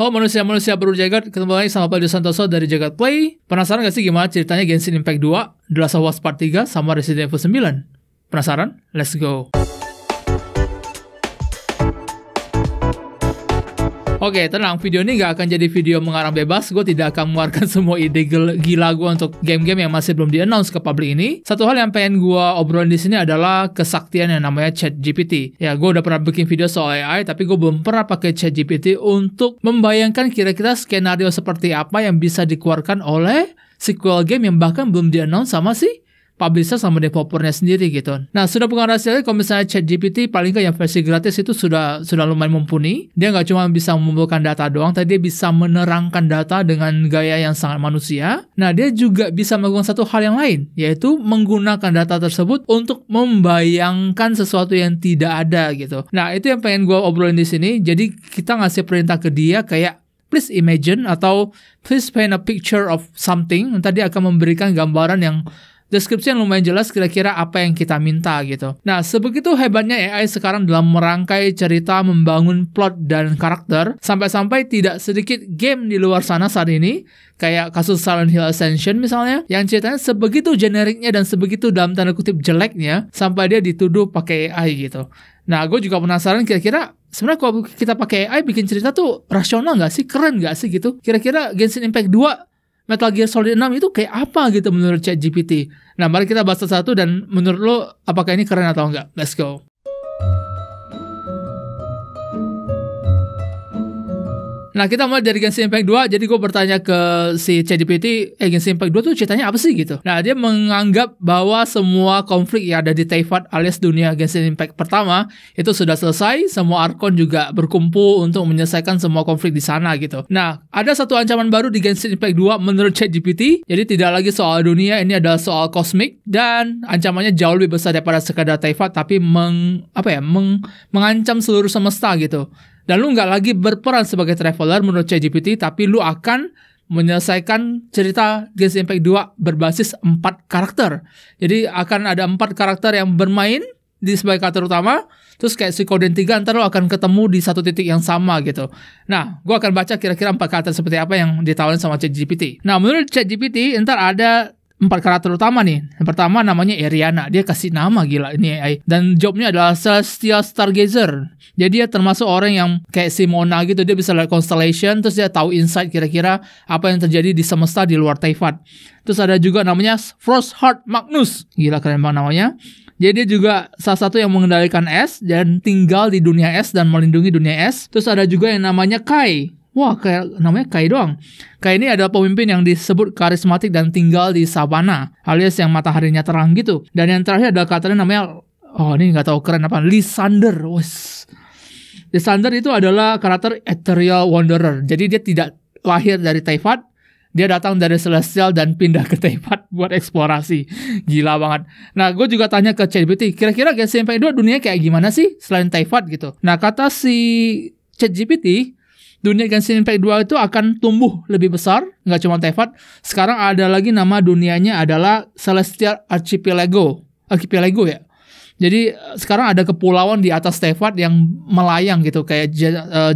Halo manusia-manusia baru jagat, ketemu lagi sama Pak Santoso dari Jagat Play. Penasaran gak sih gimana ceritanya Genshin Impact 2, The Last of Part 3, sama Resident Evil 9? Penasaran? Let's go! Oke, okay, tenang. Video ini nggak akan jadi video mengarang bebas. Gue tidak akan mengeluarkan semua ide gila gue untuk game-game yang masih belum di-announce ke publik ini. Satu hal yang pengen gue obrolin di sini adalah kesaktian yang namanya ChatGPT. Ya, gue udah pernah bikin video soal AI, tapi gue belum pernah pakai ChatGPT untuk membayangkan kira-kira skenario seperti apa yang bisa dikeluarkan oleh sequel game yang bahkan belum di-announce sama sih publisher sama developernya sendiri gitu. Nah, sudah pengaruh hasilnya kalau misalnya ChatGPT paling ke yang versi gratis itu sudah sudah lumayan mumpuni. Dia nggak cuma bisa mengumpulkan data doang, tapi dia bisa menerangkan data dengan gaya yang sangat manusia. Nah, dia juga bisa melakukan satu hal yang lain, yaitu menggunakan data tersebut untuk membayangkan sesuatu yang tidak ada gitu. Nah, itu yang pengen gue obrolin di sini. Jadi kita ngasih perintah ke dia kayak please imagine atau please paint a picture of something. Nanti dia akan memberikan gambaran yang deskripsi yang lumayan jelas kira-kira apa yang kita minta gitu. Nah, sebegitu hebatnya AI sekarang dalam merangkai cerita, membangun plot dan karakter, sampai-sampai tidak sedikit game di luar sana saat ini, kayak kasus Silent Hill Ascension misalnya, yang ceritanya sebegitu generiknya dan sebegitu dalam tanda kutip jeleknya, sampai dia dituduh pakai AI gitu. Nah, gue juga penasaran kira-kira sebenarnya kalau kita pakai AI bikin cerita tuh rasional nggak sih? Keren nggak sih gitu? Kira-kira Genshin Impact 2 Metal Gear Solid 6 itu kayak apa gitu menurut ChatGPT. Nah, mari kita bahas satu dan menurut lo apakah ini keren atau enggak? Let's go. Nah kita mulai dari Genshin Impact 2 Jadi gue bertanya ke si CDPT Eh Genshin Impact 2 tuh ceritanya apa sih gitu Nah dia menganggap bahwa semua konflik yang ada di Taifat alias dunia Genshin Impact pertama Itu sudah selesai Semua Arkon juga berkumpul untuk menyelesaikan semua konflik di sana gitu Nah ada satu ancaman baru di Genshin Impact 2 menurut CDPT Jadi tidak lagi soal dunia ini adalah soal kosmik Dan ancamannya jauh lebih besar daripada sekadar Taifat, Tapi meng, apa ya, meng, mengancam seluruh semesta gitu dan lu nggak lagi berperan sebagai traveler menurut ChatGPT, tapi lu akan menyelesaikan cerita Genshin Impact 2 berbasis empat karakter. Jadi akan ada empat karakter yang bermain di sebagai karakter utama, terus kayak Koden 3 ntar lu akan ketemu di satu titik yang sama gitu. Nah, gua akan baca kira-kira empat karakter seperti apa yang ditawarin sama ChatGPT. Nah, menurut ChatGPT ntar ada empat karakter utama nih. Yang pertama namanya Ariana. Dia kasih nama gila ini AI. Dan jobnya adalah Celestial Stargazer. Jadi dia termasuk orang yang kayak Simona gitu. Dia bisa lihat constellation. Terus dia tahu insight kira-kira apa yang terjadi di semesta di luar Teyvat Terus ada juga namanya Frost Heart Magnus. Gila keren banget namanya. Jadi dia juga salah satu yang mengendalikan es dan tinggal di dunia es dan melindungi dunia es. Terus ada juga yang namanya Kai. Wah, kayak namanya Kai doang. Kai ini adalah pemimpin yang disebut karismatik dan tinggal di savana, alias yang mataharinya terang gitu. Dan yang terakhir adalah katanya namanya, oh ini nggak tahu keren apa, Lysander. Wes. Lysander itu adalah karakter ethereal wanderer. Jadi dia tidak lahir dari Taifat, dia datang dari Celestial dan pindah ke Taifat buat eksplorasi. Gila banget. Nah, gue juga tanya ke ChatGPT, kira-kira Genshin Impact 2 dunia kayak gimana sih selain Taifat gitu? Nah, kata si ChatGPT, dunia Genshin Impact 2 itu akan tumbuh lebih besar, nggak cuma Tefat. Sekarang ada lagi nama dunianya adalah Celestial Archipelago. Archipelago ya. Jadi sekarang ada kepulauan di atas Tefat yang melayang gitu kayak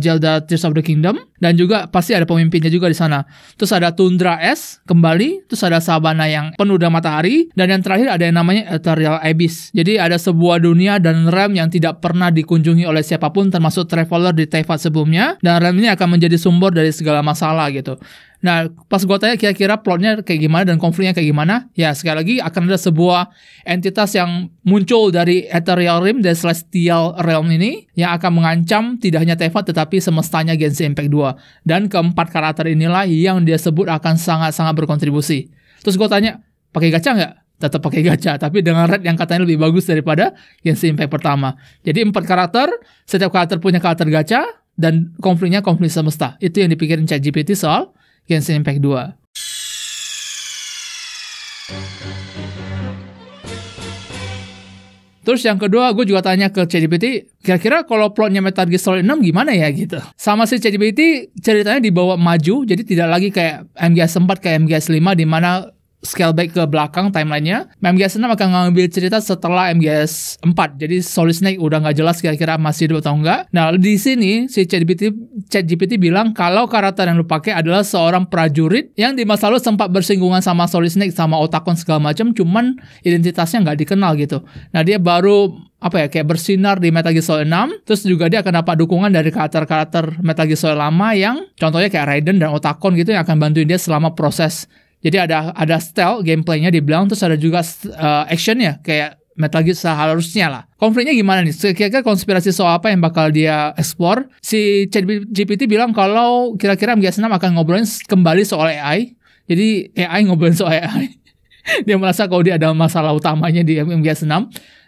Zelda eh, Tears of the Kingdom dan juga pasti ada pemimpinnya juga di sana. Terus ada tundra es kembali, terus ada sabana yang penuh dengan matahari dan yang terakhir ada yang namanya Ethereal Abyss. Jadi ada sebuah dunia dan realm yang tidak pernah dikunjungi oleh siapapun termasuk traveler di Tefat sebelumnya dan realm ini akan menjadi sumber dari segala masalah gitu. Nah, pas gue tanya kira-kira plotnya kayak gimana dan konfliknya kayak gimana, ya sekali lagi akan ada sebuah entitas yang muncul dari Ethereal Realm, dan Celestial Realm ini, yang akan mengancam tidak hanya Teva tetapi semestanya Genshin Impact 2. Dan keempat karakter inilah yang dia sebut akan sangat-sangat berkontribusi. Terus gue tanya, pakai gacha nggak? Tetap pakai gacha, tapi dengan red yang katanya lebih bagus daripada Genshin Impact pertama. Jadi empat karakter, setiap karakter punya karakter gacha, dan konfliknya konflik semesta. Itu yang dipikirin ChatGPT soal Genshin Impact 2. Terus yang kedua gue juga tanya ke ChatGPT, kira-kira kalau plotnya Metal Gear Solid 6 gimana ya gitu. Sama si ChatGPT ceritanya dibawa maju, jadi tidak lagi kayak MGS 4 kayak MGS 5 di mana scale back ke belakang timelinenya, MGS 6 akan ngambil cerita setelah MGS 4. Jadi Solid Snake udah nggak jelas kira-kira masih hidup atau enggak. Nah, di sini si ChatGPT ChatGPT bilang kalau karakter yang lu pakai adalah seorang prajurit yang di masa lalu sempat bersinggungan sama Solid Snake sama Otakon segala macam, cuman identitasnya nggak dikenal gitu. Nah, dia baru apa ya kayak bersinar di Metal Gear Solid 6 terus juga dia akan dapat dukungan dari karakter-karakter Metal Gear Solid lama yang contohnya kayak Raiden dan Otakon gitu yang akan bantuin dia selama proses jadi ada ada style gameplaynya dibilang terus ada juga uh, actionnya kayak Metal Gear seharusnya lah. Konfliknya gimana nih? Kira-kira konspirasi soal apa yang bakal dia explore? Si ChatGPT bilang kalau kira-kira MGS6 akan ngobrolin kembali soal AI. Jadi AI ngobrolin soal AI. dia merasa kalau dia ada masalah utamanya di MGS6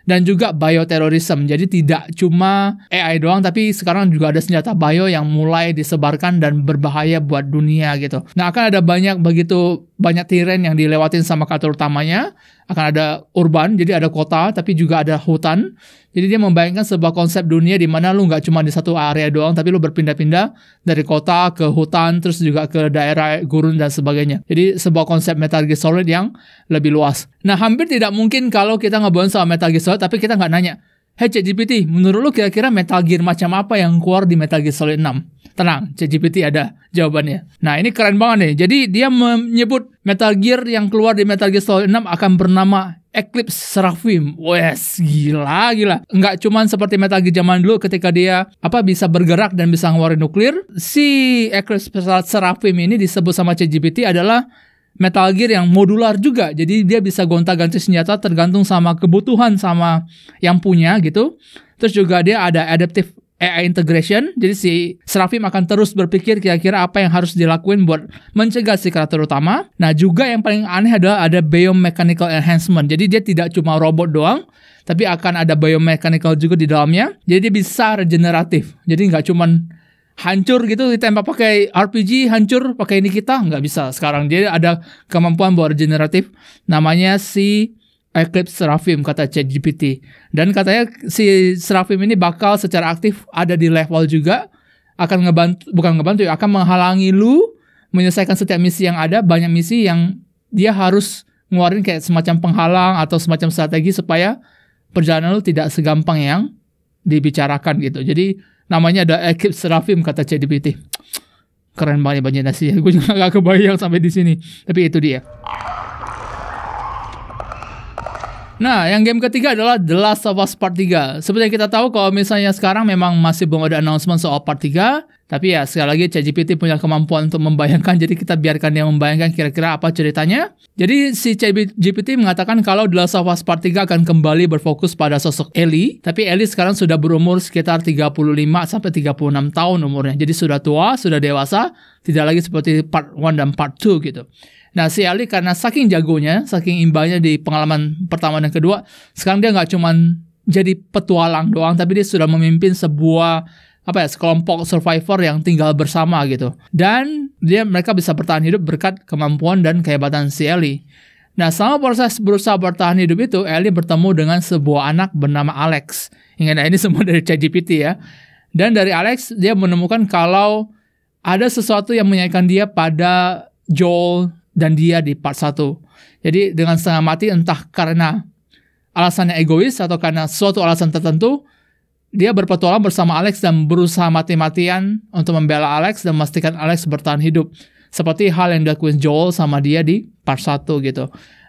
dan juga bioterrorisme Jadi tidak cuma AI doang, tapi sekarang juga ada senjata bio yang mulai disebarkan dan berbahaya buat dunia gitu. Nah akan ada banyak begitu banyak tiren yang dilewatin sama kantor utamanya. Akan ada urban, jadi ada kota, tapi juga ada hutan. Jadi dia membayangkan sebuah konsep dunia di mana lu nggak cuma di satu area doang, tapi lu berpindah-pindah dari kota ke hutan, terus juga ke daerah gurun dan sebagainya. Jadi sebuah konsep Metal Gear Solid yang lebih luas. Nah, hampir tidak mungkin kalau kita ngebahas soal Metal Gear Solid, tapi kita nggak nanya, Hey ChatGPT, menurut lu kira-kira Metal Gear macam apa yang keluar di Metal Gear Solid 6? Tenang, ChatGPT ada jawabannya. Nah, ini keren banget nih. Jadi dia menyebut Metal Gear yang keluar di Metal Gear Solid 6 akan bernama Eclipse Seraphim. Wes, gila, gila. Enggak cuman seperti Metal Gear zaman dulu ketika dia apa bisa bergerak dan bisa ngeluarin nuklir. Si Eclipse Seraphim ini disebut sama ChatGPT adalah Metal Gear yang modular juga. Jadi dia bisa gonta-ganti senjata tergantung sama kebutuhan sama yang punya gitu. Terus juga dia ada adaptive AI integration. Jadi si Serafim akan terus berpikir kira-kira apa yang harus dilakuin buat mencegah si karakter utama. Nah juga yang paling aneh adalah ada biomechanical enhancement. Jadi dia tidak cuma robot doang, tapi akan ada biomechanical juga di dalamnya. Jadi dia bisa regeneratif. Jadi nggak cuma hancur gitu ditembak pakai RPG hancur pakai ini kita nggak bisa sekarang jadi ada kemampuan buat regeneratif namanya si Eclipse Seraphim kata ChatGPT. Dan katanya si Seraphim ini bakal secara aktif ada di level juga akan ngebantu bukan ngebantu akan menghalangi lu menyelesaikan setiap misi yang ada, banyak misi yang dia harus ngeluarin kayak semacam penghalang atau semacam strategi supaya perjalanan lu tidak segampang yang dibicarakan gitu. Jadi namanya ada Eclipse Seraphim kata ChatGPT. Keren banget banyak nasi. Gue juga gak kebayang sampai di sini. Tapi itu dia. Nah, yang game ketiga adalah The Last of Us Part 3. Seperti yang kita tahu kalau misalnya sekarang memang masih belum ada announcement soal Part 3, tapi ya sekali lagi ChatGPT punya kemampuan untuk membayangkan, jadi kita biarkan dia membayangkan kira-kira apa ceritanya. Jadi si ChatGPT mengatakan kalau The Last of Us Part 3 akan kembali berfokus pada sosok Ellie, tapi Ellie sekarang sudah berumur sekitar 35 sampai 36 tahun umurnya. Jadi sudah tua, sudah dewasa, tidak lagi seperti Part 1 dan Part 2 gitu. Nah si Ali karena saking jagonya, saking imbangnya di pengalaman pertama dan kedua, sekarang dia nggak cuman jadi petualang doang, tapi dia sudah memimpin sebuah apa ya sekelompok survivor yang tinggal bersama gitu. Dan dia mereka bisa bertahan hidup berkat kemampuan dan kehebatan si Ellie. Nah, selama proses berusaha bertahan hidup itu, Ellie bertemu dengan sebuah anak bernama Alex. Ingat, nah, ini semua dari ChatGPT ya. Dan dari Alex, dia menemukan kalau ada sesuatu yang menyayangkan dia pada Joel dan dia di part 1. Jadi dengan setengah mati entah karena alasannya egois atau karena suatu alasan tertentu, dia berpetualang bersama Alex dan berusaha mati-matian untuk membela Alex dan memastikan Alex bertahan hidup. Seperti hal yang dilakukan Joel sama dia di part 1 gitu.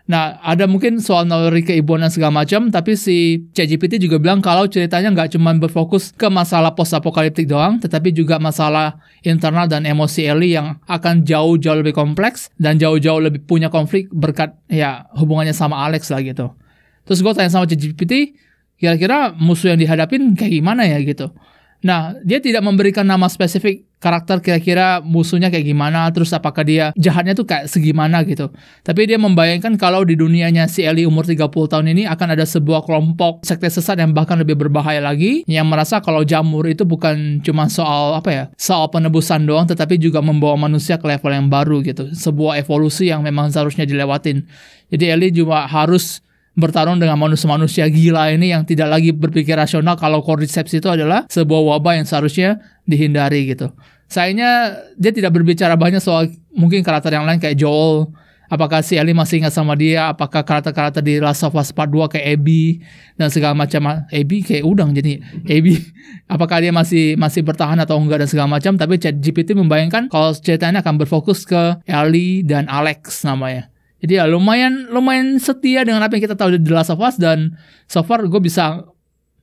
Nah, ada mungkin soal naluri keibuan dan segala macam, tapi si ChatGPT juga bilang kalau ceritanya nggak cuma berfokus ke masalah post apokaliptik doang, tetapi juga masalah internal dan emosi Ellie yang akan jauh-jauh lebih kompleks dan jauh-jauh lebih punya konflik berkat ya hubungannya sama Alex lah gitu. Terus gue tanya sama ChatGPT, kira-kira musuh yang dihadapin kayak gimana ya gitu. Nah, dia tidak memberikan nama spesifik karakter kira-kira musuhnya kayak gimana, terus apakah dia jahatnya tuh kayak segimana gitu. Tapi dia membayangkan kalau di dunianya si Eli umur 30 tahun ini akan ada sebuah kelompok sekte sesat yang bahkan lebih berbahaya lagi, yang merasa kalau jamur itu bukan cuma soal apa ya, soal penebusan doang, tetapi juga membawa manusia ke level yang baru gitu. Sebuah evolusi yang memang seharusnya dilewatin. Jadi Eli juga harus bertarung dengan manusia-manusia gila ini yang tidak lagi berpikir rasional kalau cordyceps itu adalah sebuah wabah yang seharusnya dihindari gitu. Sayangnya dia tidak berbicara banyak soal mungkin karakter yang lain kayak Joel, apakah si Ellie masih ingat sama dia, apakah karakter-karakter di Last of Us Part 2 kayak Abby dan segala macam Abby kayak udang jadi Abby apakah dia masih masih bertahan atau enggak dan segala macam tapi ChatGPT membayangkan kalau ceritanya akan berfokus ke Ellie dan Alex namanya jadi ya lumayan lumayan setia dengan apa yang kita tahu di The Last of Us dan so far gue bisa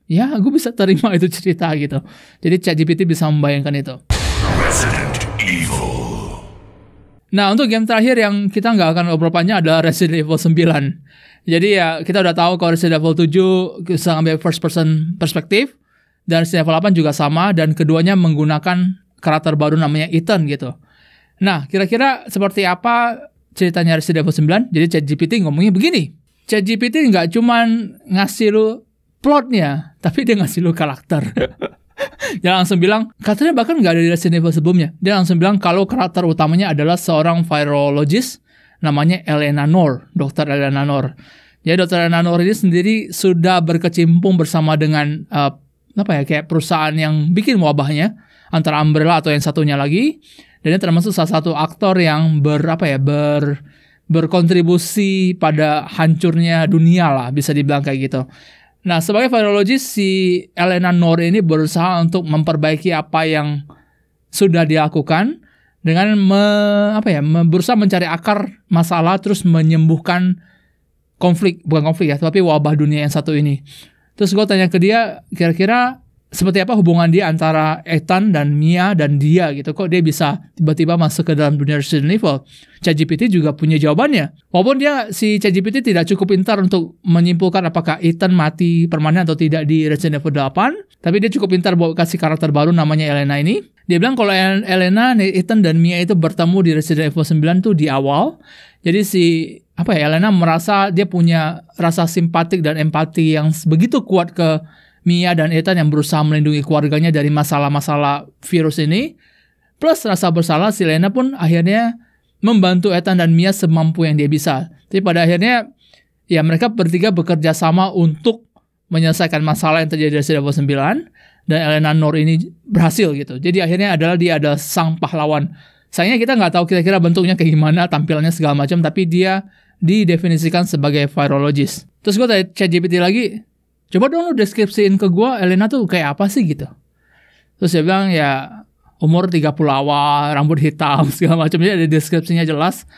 ya gue bisa terima itu cerita gitu. Jadi ChatGPT bisa membayangkan itu. Resident Evil. Nah untuk game terakhir yang kita nggak akan ngobrol panjang adalah Resident Evil 9. Jadi ya kita udah tahu kalau Resident Evil 7 bisa ngambil first person perspektif dan Resident Evil 8 juga sama dan keduanya menggunakan karakter baru namanya Ethan gitu. Nah kira-kira seperti apa ceritanya Resident Evil 9, jadi ChatGPT ngomongnya begini. ChatGPT nggak cuman ngasih lu plotnya, tapi dia ngasih lu karakter. dia langsung bilang, katanya bahkan nggak ada di Resident Evil sebelumnya. Dia langsung bilang kalau karakter utamanya adalah seorang virologis namanya Elena Nor, dokter Elena Nor. Jadi dokter Elena Nor ini sendiri sudah berkecimpung bersama dengan uh, apa ya kayak perusahaan yang bikin wabahnya antara Umbrella atau yang satunya lagi dan ini termasuk salah satu aktor yang berapa ya ber berkontribusi pada hancurnya dunia lah bisa dibilang kayak gitu. Nah sebagai virologis si Elena Nor ini berusaha untuk memperbaiki apa yang sudah dilakukan dengan me, apa ya berusaha mencari akar masalah terus menyembuhkan konflik bukan konflik ya tapi wabah dunia yang satu ini. Terus gue tanya ke dia kira-kira seperti apa hubungan dia antara Ethan dan Mia dan dia gitu kok dia bisa tiba-tiba masuk ke dalam dunia resident evil ChatGPT juga punya jawabannya walaupun dia si ChatGPT tidak cukup pintar untuk menyimpulkan apakah Ethan mati permanen atau tidak di Resident Evil 8 tapi dia cukup pintar buat kasih karakter baru namanya Elena ini dia bilang kalau Elena, Ethan dan Mia itu bertemu di Resident Evil 9 tuh di awal jadi si apa ya Elena merasa dia punya rasa simpatik dan empati yang begitu kuat ke Mia dan Ethan yang berusaha melindungi keluarganya dari masalah-masalah virus ini. Plus rasa bersalah si Lena pun akhirnya membantu Ethan dan Mia semampu yang dia bisa. Tapi pada akhirnya ya mereka bertiga bekerja sama untuk menyelesaikan masalah yang terjadi dari Daredevil 9 dan Elena Nor ini berhasil gitu. Jadi akhirnya adalah dia adalah sang pahlawan. Sayangnya kita nggak tahu kira-kira bentuknya kayak gimana, tampilannya segala macam, tapi dia didefinisikan sebagai virologis. Terus gue tanya ChatGPT lagi, coba dong lu deskripsiin ke gue Elena tuh kayak apa sih gitu terus dia bilang ya umur 30 awal rambut hitam segala macamnya ada deskripsinya jelas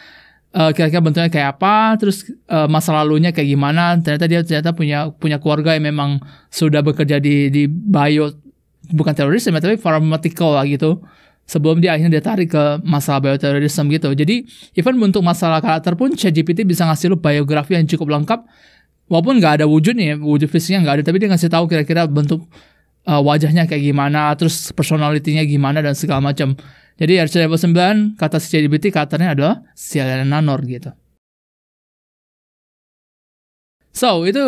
eh, kira-kira uh, bentuknya kayak apa terus uh, masa lalunya kayak gimana ternyata dia ternyata punya punya keluarga yang memang sudah bekerja di di bio bukan terorisme ya, tapi pharmaceutical lah gitu sebelum dia akhirnya dia tarik ke masalah bioterrorisme gitu. Jadi even untuk masalah karakter pun ChatGPT bisa ngasih lu biografi yang cukup lengkap walaupun nggak ada wujudnya ya, wujud fisiknya nggak ada tapi dia ngasih tahu kira-kira bentuk uh, wajahnya kayak gimana terus personalitinya gimana dan segala macam jadi RC level 9 kata si JDBT katanya adalah sialan nanor gitu so itu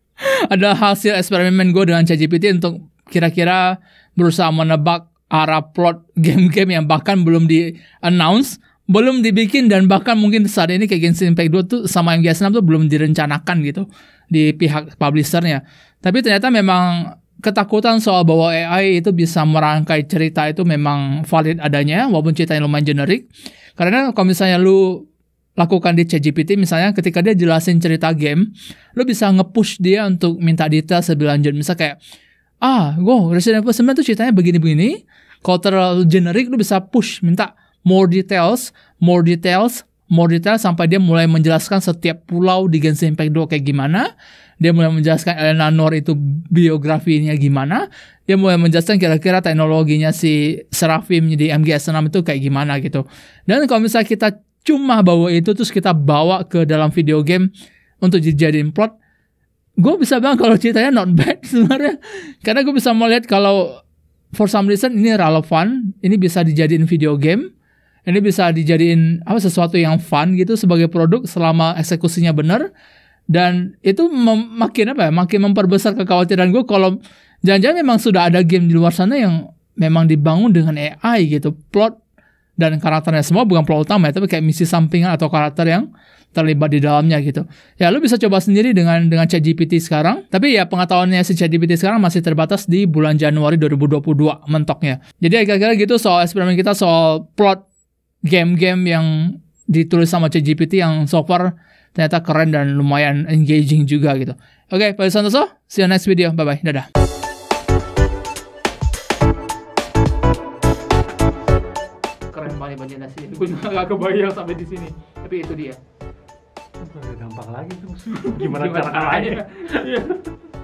adalah hasil eksperimen gue dengan ChatGPT untuk kira-kira berusaha menebak arah plot game-game yang bahkan belum di announce belum dibikin dan bahkan mungkin saat ini kayak Genshin Impact 2 tuh sama MGS 6 tuh belum direncanakan gitu di pihak publishernya. Tapi ternyata memang ketakutan soal bahwa AI itu bisa merangkai cerita itu memang valid adanya walaupun ceritanya lumayan generik. Karena kalau misalnya lu lakukan di ChatGPT misalnya ketika dia jelasin cerita game, lu bisa nge-push dia untuk minta detail lebih lanjut. Misal kayak ah, gue Resident Evil 9 tuh ceritanya begini-begini. Kalau terlalu generik lu bisa push minta more details, more details, more details sampai dia mulai menjelaskan setiap pulau di Genshin Impact 2 kayak gimana. Dia mulai menjelaskan Elena Nor itu biografinya gimana. Dia mulai menjelaskan kira-kira teknologinya si Serafim di MGS6 itu kayak gimana gitu. Dan kalau misalnya kita cuma bawa itu terus kita bawa ke dalam video game untuk dijadiin plot, gue bisa bilang kalau ceritanya not bad sebenarnya. Karena gue bisa melihat kalau for some reason ini relevan, ini bisa dijadiin video game ini bisa dijadiin apa sesuatu yang fun gitu sebagai produk selama eksekusinya benar dan itu makin apa ya makin memperbesar kekhawatiran gue kalau jangan-jangan memang sudah ada game di luar sana yang memang dibangun dengan AI gitu plot dan karakternya semua bukan plot utama ya tapi kayak misi sampingan atau karakter yang terlibat di dalamnya gitu ya lu bisa coba sendiri dengan dengan ChatGPT sekarang tapi ya pengetahuannya si ChatGPT sekarang masih terbatas di bulan Januari 2022 mentoknya jadi kira-kira gitu soal eksperimen kita soal plot game-game yang ditulis sama ChatGPT yang so far ternyata keren dan lumayan engaging juga gitu. Oke, okay, Pak Santoso, see you next video. Bye-bye. Dadah. Keren imajinasi gue juga gak kebayang sampai di sini tapi itu dia gampang lagi tuh gimana, gimana caranya iya.